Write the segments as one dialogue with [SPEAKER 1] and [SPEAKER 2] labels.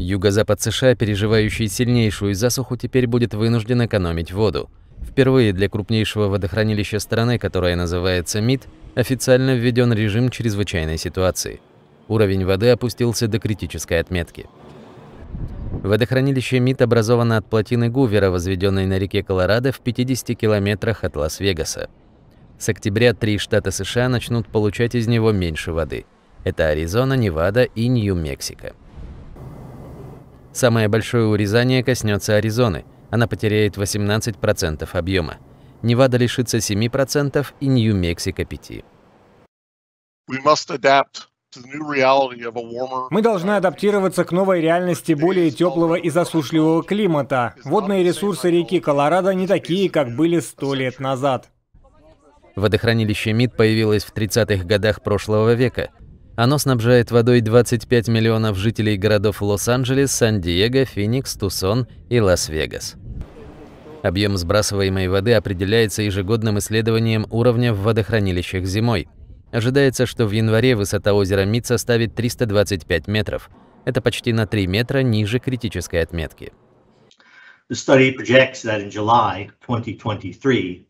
[SPEAKER 1] Юго-запад США, переживающий сильнейшую засуху, теперь будет вынужден экономить воду. Впервые для крупнейшего водохранилища страны, которое называется МИД, официально введен режим чрезвычайной ситуации. Уровень воды опустился до критической отметки. Водохранилище МИД образовано от плотины Гувера, возведенной на реке Колорадо в 50 километрах от Лас-Вегаса. С октября три штата США начнут получать из него меньше воды. Это Аризона, Невада и Нью-Мексико. Самое большое урезание коснется Аризоны. Она потеряет 18% объема. Невада лишится 7% и Нью-Мексико 5%. Мы
[SPEAKER 2] должны адаптироваться к новой реальности более теплого и засушливого климата. Водные ресурсы реки Колорадо не такие, как были сто лет назад.
[SPEAKER 1] Водохранилище МИД появилось в 30-х годах прошлого века – оно снабжает водой 25 миллионов жителей городов Лос-Анджелес, Сан-Диего, Феникс, Тусон и Лас-Вегас. Объем сбрасываемой воды определяется ежегодным исследованием уровня в водохранилищах зимой. Ожидается, что в январе высота озера Мид составит 325 метров. Это почти на 3 метра ниже критической отметки.
[SPEAKER 2] The study projects that in July 2023,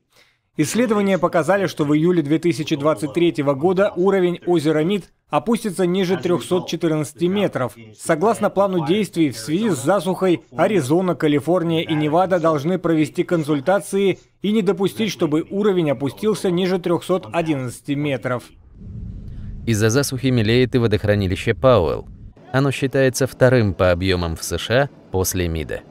[SPEAKER 2] Исследования показали, что в июле 2023 года уровень озера Мид опустится ниже 314 метров. Согласно плану действий в связи с засухой, Аризона, Калифорния и Невада должны провести консультации и не допустить, чтобы уровень опустился ниже 311 метров.
[SPEAKER 1] Из-за засухи мелеет и водохранилище Пауэлл. Оно считается вторым по объемам в США после МИДа.